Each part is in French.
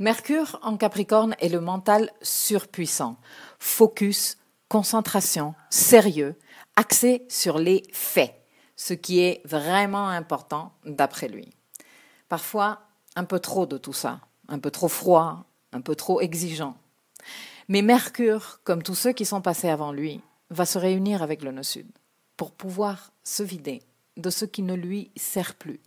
Mercure en Capricorne est le mental surpuissant, focus, concentration, sérieux, axé sur les faits, ce qui est vraiment important d'après lui. Parfois, un peu trop de tout ça, un peu trop froid, un peu trop exigeant. Mais Mercure, comme tous ceux qui sont passés avant lui, va se réunir avec le nœud sud pour pouvoir se vider de ce qui ne lui sert plus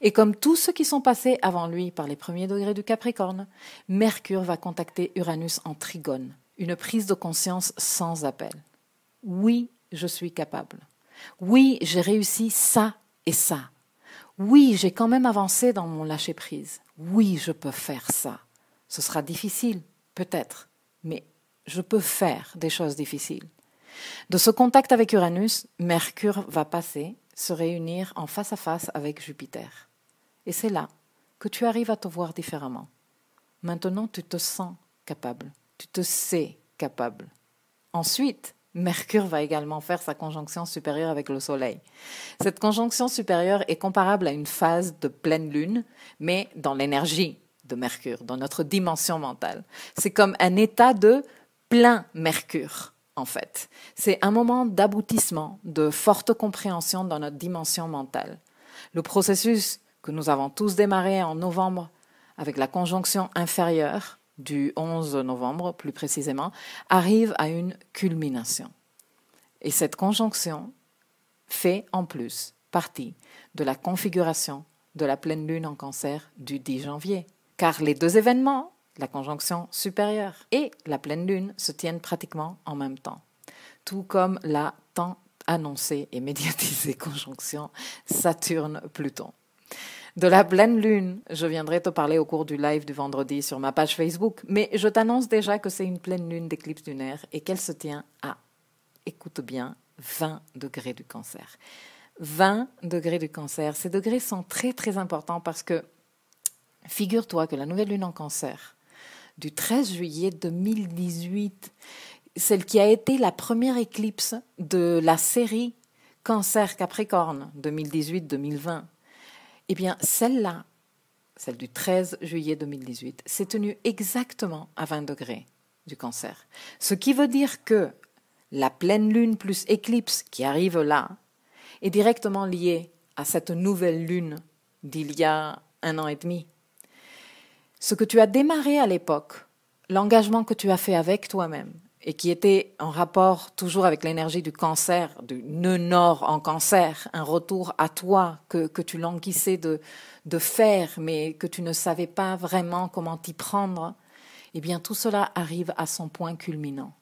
et comme tous ceux qui sont passés avant lui par les premiers degrés du Capricorne, Mercure va contacter Uranus en trigone, une prise de conscience sans appel. Oui, je suis capable. Oui, j'ai réussi ça et ça. Oui, j'ai quand même avancé dans mon lâcher-prise. Oui, je peux faire ça. Ce sera difficile, peut-être, mais je peux faire des choses difficiles. De ce contact avec Uranus, Mercure va passer se réunir en face à face avec Jupiter. Et c'est là que tu arrives à te voir différemment. Maintenant, tu te sens capable, tu te sais capable. Ensuite, Mercure va également faire sa conjonction supérieure avec le Soleil. Cette conjonction supérieure est comparable à une phase de pleine lune, mais dans l'énergie de Mercure, dans notre dimension mentale. C'est comme un état de plein Mercure en fait. C'est un moment d'aboutissement, de forte compréhension dans notre dimension mentale. Le processus que nous avons tous démarré en novembre avec la conjonction inférieure du 11 novembre plus précisément, arrive à une culmination. Et cette conjonction fait en plus partie de la configuration de la pleine lune en cancer du 10 janvier. Car les deux événements la conjonction supérieure et la pleine lune se tiennent pratiquement en même temps, tout comme la tant annoncée et médiatisée conjonction Saturne-Pluton. De la pleine lune, je viendrai te parler au cours du live du vendredi sur ma page Facebook, mais je t'annonce déjà que c'est une pleine lune d'éclipse lunaire et qu'elle se tient à, écoute bien, 20 degrés du cancer. 20 degrés du cancer. Ces degrés sont très très importants parce que figure-toi que la nouvelle lune en cancer du 13 juillet 2018, celle qui a été la première éclipse de la série Cancer Capricorne 2018-2020. Eh bien, celle-là, celle du 13 juillet 2018, s'est tenue exactement à 20 degrés du cancer. Ce qui veut dire que la pleine lune plus éclipse qui arrive là est directement liée à cette nouvelle lune d'il y a un an et demi ce que tu as démarré à l'époque, l'engagement que tu as fait avec toi-même et qui était en rapport toujours avec l'énergie du cancer, du nœud nord en cancer, un retour à toi que, tu languissais de, de faire, mais que tu ne savais pas vraiment comment t'y prendre, eh bien tout cela arrive à son point culminant.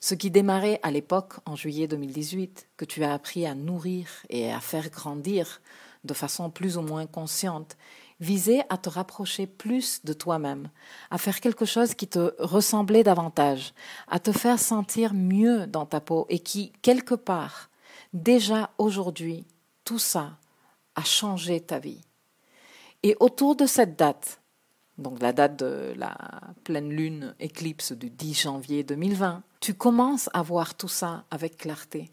Ce qui démarrait à l'époque, en juillet 2018, que tu as appris à nourrir et à faire grandir, de façon plus ou moins consciente, visait à te rapprocher plus de toi-même, à faire quelque chose qui te ressemblait davantage, à te faire sentir mieux dans ta peau et qui, quelque part, déjà aujourd'hui, tout ça a changé ta vie. Et autour de cette date, donc la date de la pleine lune éclipse du 10 janvier 2020, tu commences à voir tout ça avec clarté.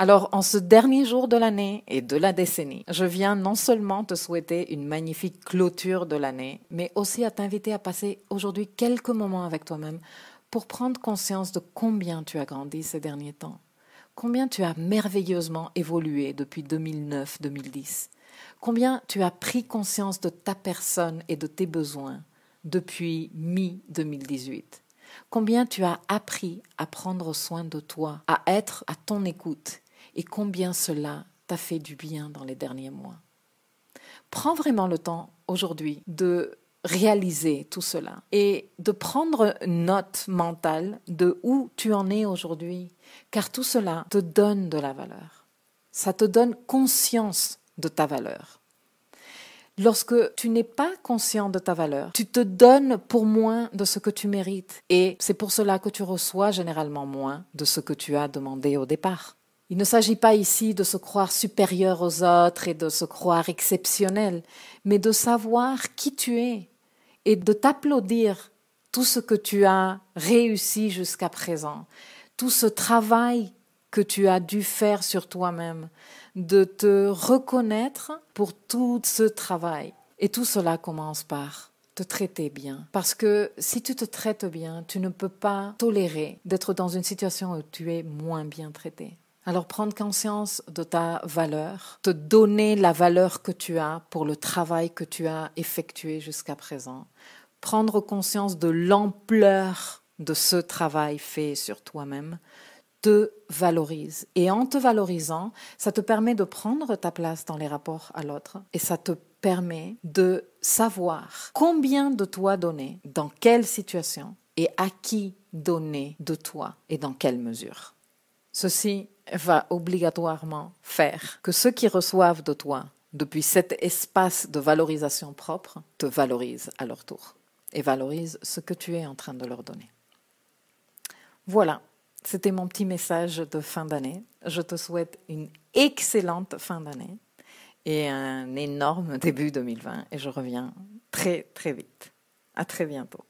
Alors, en ce dernier jour de l'année et de la décennie, je viens non seulement te souhaiter une magnifique clôture de l'année, mais aussi à t'inviter à passer aujourd'hui quelques moments avec toi-même pour prendre conscience de combien tu as grandi ces derniers temps, combien tu as merveilleusement évolué depuis 2009-2010, combien tu as pris conscience de ta personne et de tes besoins depuis mi-2018. Combien tu as appris à prendre soin de toi, à être à ton écoute et combien cela t'a fait du bien dans les derniers mois. Prends vraiment le temps aujourd'hui de réaliser tout cela et de prendre note mentale de où tu en es aujourd'hui, car tout cela te donne de la valeur. Ça te donne conscience de ta valeur. Lorsque tu n'es pas conscient de ta valeur, tu te donnes pour moins de ce que tu mérites et c'est pour cela que tu reçois généralement moins de ce que tu as demandé au départ. Il ne s'agit pas ici de se croire supérieur aux autres et de se croire exceptionnel, mais de savoir qui tu es et de t'applaudir tout ce que tu as réussi jusqu'à présent, tout ce travail que tu as dû faire sur toi-même, de te reconnaître pour tout ce travail. Et tout cela commence par te traiter bien. Parce que si tu te traites bien, tu ne peux pas tolérer d'être dans une situation où tu es moins bien traité. Alors prendre conscience de ta valeur, te donner la valeur que tu as pour le travail que tu as effectué jusqu'à présent, prendre conscience de l'ampleur de ce travail fait sur toi-même, te valorise. Et en te valorisant, ça te permet de prendre ta place dans les rapports à l'autre et ça te permet de savoir combien de toi donner, dans quelle situation et à qui donner de toi et dans quelle mesure. Ceci va obligatoirement faire que ceux qui reçoivent de toi depuis cet espace de valorisation propre te valorisent à leur tour et valorisent ce que tu es en train de leur donner. Voilà, c'était mon petit message de fin d'année. Je te souhaite une excellente fin d'année et un énorme début 2020 et je reviens très très vite. À très bientôt.